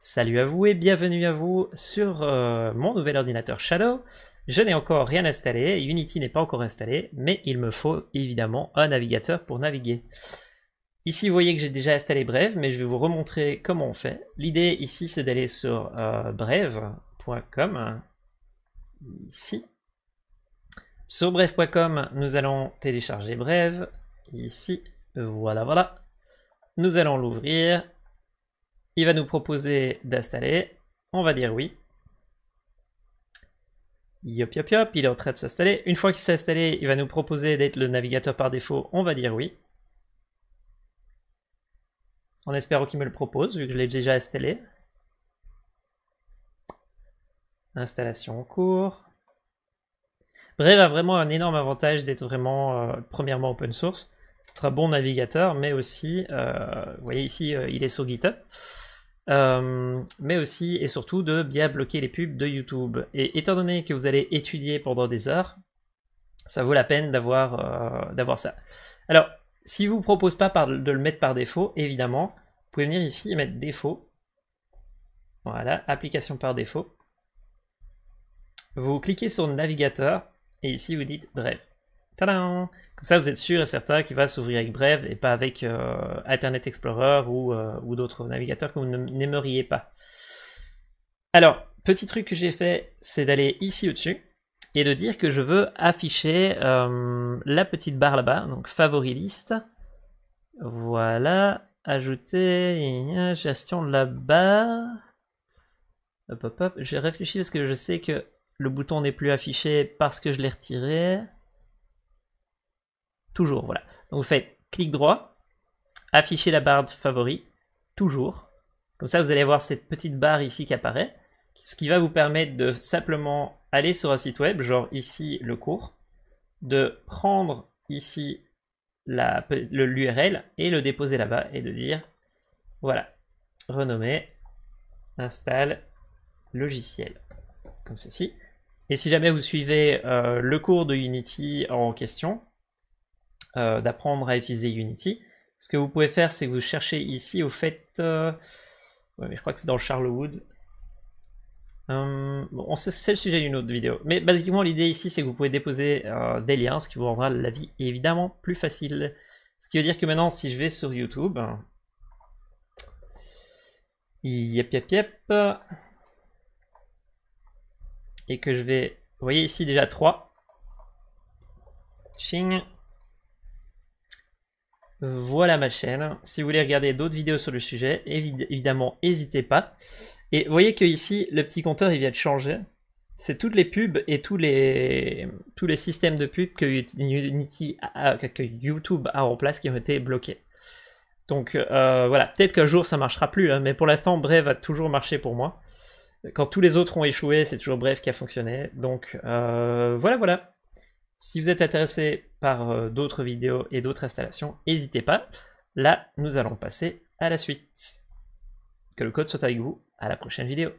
Salut à vous et bienvenue à vous sur euh, mon nouvel ordinateur Shadow. Je n'ai encore rien installé, Unity n'est pas encore installé, mais il me faut évidemment un navigateur pour naviguer. Ici, vous voyez que j'ai déjà installé Brave, mais je vais vous remontrer comment on fait. L'idée ici, c'est d'aller sur brève.com euh, brave.com, ici. Sur brave.com, nous allons télécharger Brave, ici, voilà, voilà. Nous allons l'ouvrir il va nous proposer d'installer. On va dire oui. Yop, yop, yop, il est en train de s'installer. Une fois qu'il s'est installé, il va nous proposer d'être le navigateur par défaut. On va dire oui. on espère qu'il me le propose, vu que je l'ai déjà installé. Installation en cours. Brave a vraiment un énorme avantage d'être vraiment, euh, premièrement, open source. Très bon navigateur, mais aussi, euh, vous voyez ici, euh, il est sur GitHub. Euh, mais aussi et surtout de bien bloquer les pubs de YouTube. Et étant donné que vous allez étudier pendant des heures, ça vaut la peine d'avoir euh, ça. Alors, si vous ne propose pas de le mettre par défaut, évidemment, vous pouvez venir ici et mettre défaut. Voilà, application par défaut. Vous cliquez sur navigateur et ici vous dites bref. Comme ça, vous êtes sûr et certain qu'il va s'ouvrir avec Brave et pas avec euh, Internet Explorer euh, ou, d'autres navigateurs que vous n'aimeriez pas. Alors, petit truc que j'ai fait, c'est d'aller ici au-dessus et de dire que je veux afficher euh, la petite barre là-bas, donc favori liste. Voilà, ajouter gestion de la barre. Hop, hop, hop. J'ai réfléchi parce que je sais que le bouton n'est plus affiché parce que je l'ai retiré. Toujours, voilà. Donc vous faites clic droit, afficher la barre de favoris, toujours. Comme ça, vous allez voir cette petite barre ici qui apparaît, ce qui va vous permettre de simplement aller sur un site web, genre ici le cours, de prendre ici l'URL et le déposer là-bas et de dire, voilà, renommer, installe logiciel, comme ceci. Et si jamais vous suivez euh, le cours de Unity en question, euh, d'apprendre à utiliser Unity. Ce que vous pouvez faire, c'est que vous cherchez ici, au fait, euh, je crois que c'est dans Charlewood. Euh... bon, c'est le sujet d'une autre vidéo. Mais basiquement, l'idée ici, c'est que vous pouvez déposer euh, des liens, ce qui vous rendra la vie évidemment plus facile. Ce qui veut dire que maintenant, si je vais sur YouTube, yep, yep, yep, et que je vais, vous voyez ici déjà 3, ching, voilà ma chaîne. Si vous voulez regarder d'autres vidéos sur le sujet, évidemment, n'hésitez pas. Et voyez que ici, le petit compteur, il vient de changer. C'est toutes les pubs et tous les, tous les systèmes de pubs que, Unity a, que YouTube a en place qui ont été bloqués. Donc euh, voilà, peut-être qu'un jour ça marchera plus, hein, mais pour l'instant, bref a toujours marché pour moi. Quand tous les autres ont échoué, c'est toujours bref qui a fonctionné. Donc euh, voilà, voilà. Si vous êtes intéressé par euh, d'autres vidéos et d'autres installations, n'hésitez pas. Là, nous allons passer à la suite. Que le code soit avec vous. À la prochaine vidéo.